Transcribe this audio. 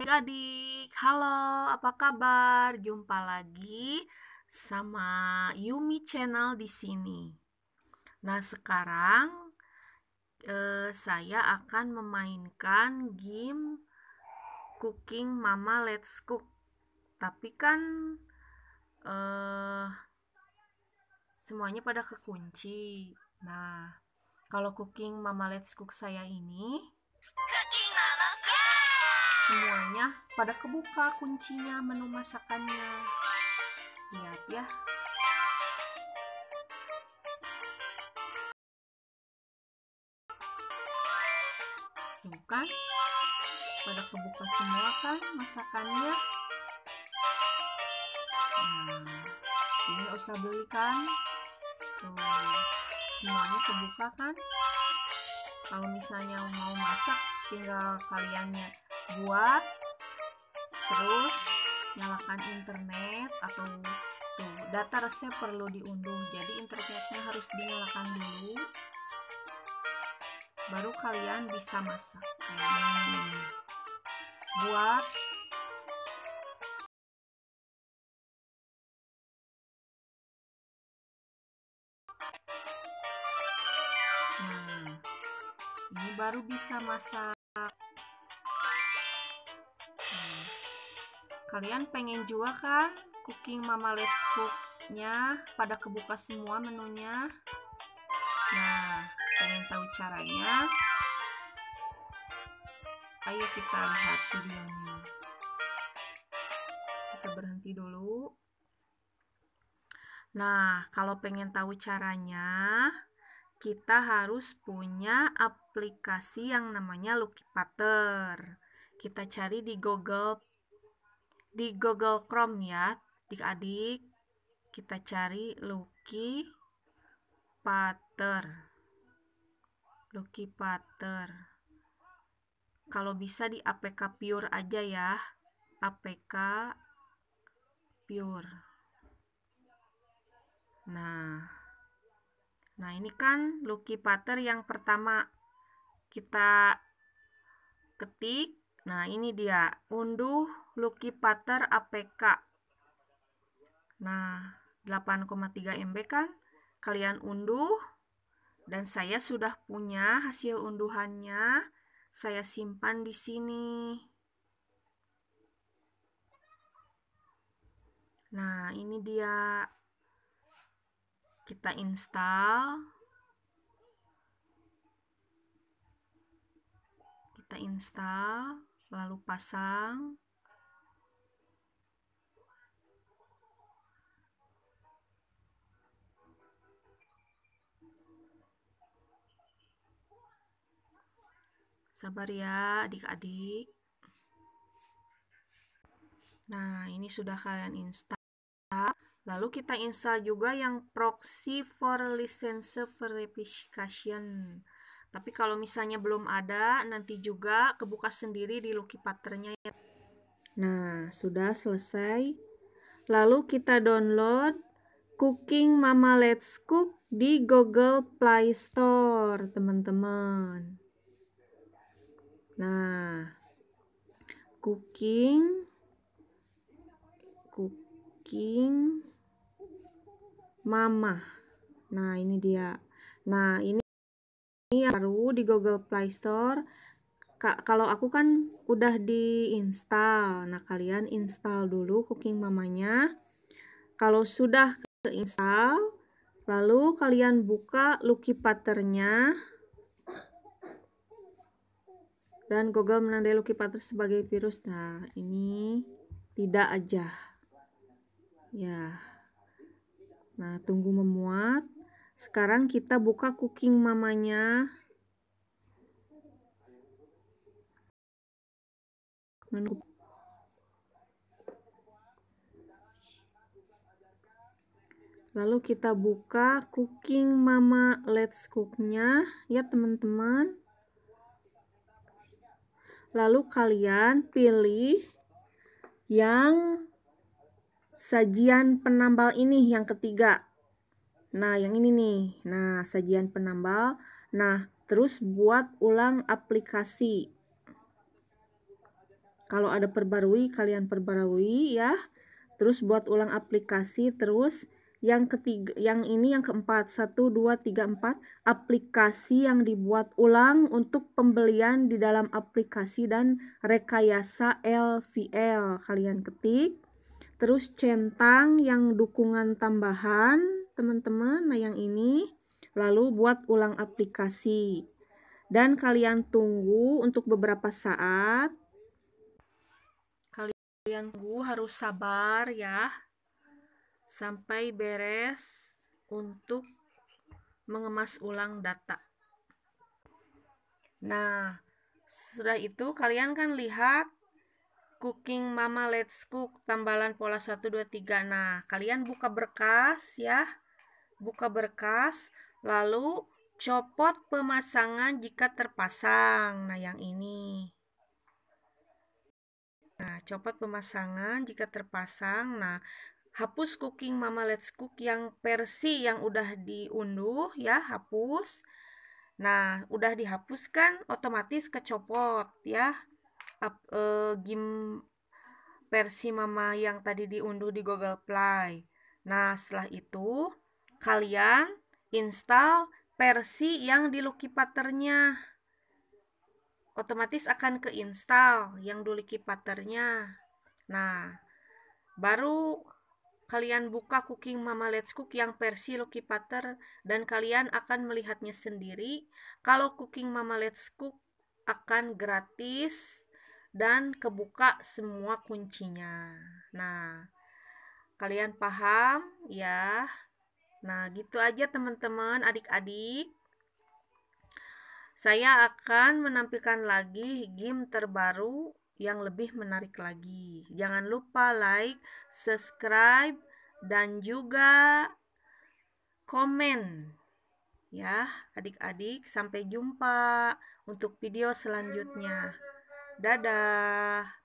adik-adik, halo apa kabar? Jumpa lagi sama Yumi Channel di sini. Nah sekarang eh, saya akan memainkan game Cooking Mama Let's Cook. Tapi kan eh, semuanya pada kekunci. Nah kalau Cooking Mama Let's Cook saya ini Akhirnya pada kebuka kuncinya menu masakannya. Lihat ya. bukan Pada kebuka semua kan masakannya. Nah, ini usah belikan Tuh, semuanya kebuka kan? Kalau misalnya mau masak, tinggal kaliannya buat terus nyalakan internet atau tuh data resep perlu diunduh jadi internetnya harus dinyalakan dulu baru kalian bisa masak hmm. buat nah ini baru bisa masak Kalian pengen juga kan cooking Mama Let's Cook-nya pada kebuka semua menunya? Nah, pengen tahu caranya? Ayo kita lihat videonya. Kita berhenti dulu. Nah, kalau pengen tahu caranya, kita harus punya aplikasi yang namanya Lucky Pater. Kita cari di Google di Google Chrome ya, adik-adik. Kita cari Lucky Pater. Lucky Pater. Kalau bisa di APK Pure aja ya. APK Pure. Nah. Nah, ini kan Lucky Pater yang pertama kita ketik. Nah, ini dia unduh Lucky Pater APK. Nah, 8,3 MB kan? Kalian unduh dan saya sudah punya hasil unduhannya. Saya simpan di sini. Nah, ini dia kita install. Kita install, lalu pasang. Sabar ya adik-adik. Nah, ini sudah kalian install. Lalu kita install juga yang proxy for license verification. Tapi kalau misalnya belum ada, nanti juga kebuka sendiri di Lucky Patternnya ya. Nah, sudah selesai. Lalu kita download Cooking Mama Let's Cook di Google Play Store, teman-teman. Nah, cooking cooking mama. Nah, ini dia. Nah, ini ini yang baru di Google Play Store. Ka kalau aku kan udah diinstal. Nah, kalian install dulu Cooking Mamanya. Kalau sudah keinstal lalu kalian buka Lucky Patternnya dan Google menandai Lucky Patrick sebagai virus. Nah, ini tidak aja. Ya. Nah, tunggu memuat. Sekarang kita buka cooking mamanya. Menu lalu kita buka cooking mama let's cooknya ya teman-teman Lalu kalian pilih yang sajian penambal ini yang ketiga. Nah, yang ini nih. Nah, sajian penambal. Nah, terus buat ulang aplikasi. Kalau ada perbarui, kalian perbarui ya. Terus buat ulang aplikasi, terus yang ketiga, yang ini yang keempat, satu, dua, tiga, empat, aplikasi yang dibuat ulang untuk pembelian di dalam aplikasi dan rekayasa LVL. Kalian ketik. Terus centang yang dukungan tambahan, teman-teman. Nah, yang ini lalu buat ulang aplikasi. Dan kalian tunggu untuk beberapa saat. Kalian tunggu harus sabar ya sampai beres untuk mengemas ulang data. Nah, setelah itu kalian kan lihat cooking mama let's cook tambalan pola 1 2 3. Nah, kalian buka berkas ya. Buka berkas lalu copot pemasangan jika terpasang. Nah, yang ini. Nah, copot pemasangan jika terpasang. Nah, hapus cooking Mama Let's Cook yang versi yang udah diunduh ya, hapus. Nah, udah dihapuskan otomatis kecopot ya. Up, uh, eh, game versi Mama yang tadi diunduh di Google Play. Nah, setelah itu kalian install versi yang di Lucky patternnya Otomatis akan keinstall yang dulu Lucky patternnya Nah, baru kalian buka Cooking Mama Let's Cook yang versi Lucky Pater dan kalian akan melihatnya sendiri. Kalau Cooking Mama Let's Cook akan gratis dan kebuka semua kuncinya. Nah, kalian paham ya? Nah, gitu aja teman-teman, adik-adik. Saya akan menampilkan lagi game terbaru yang lebih menarik lagi. Jangan lupa like, subscribe, dan juga komen. Ya, adik-adik, sampai jumpa untuk video selanjutnya. Dadah.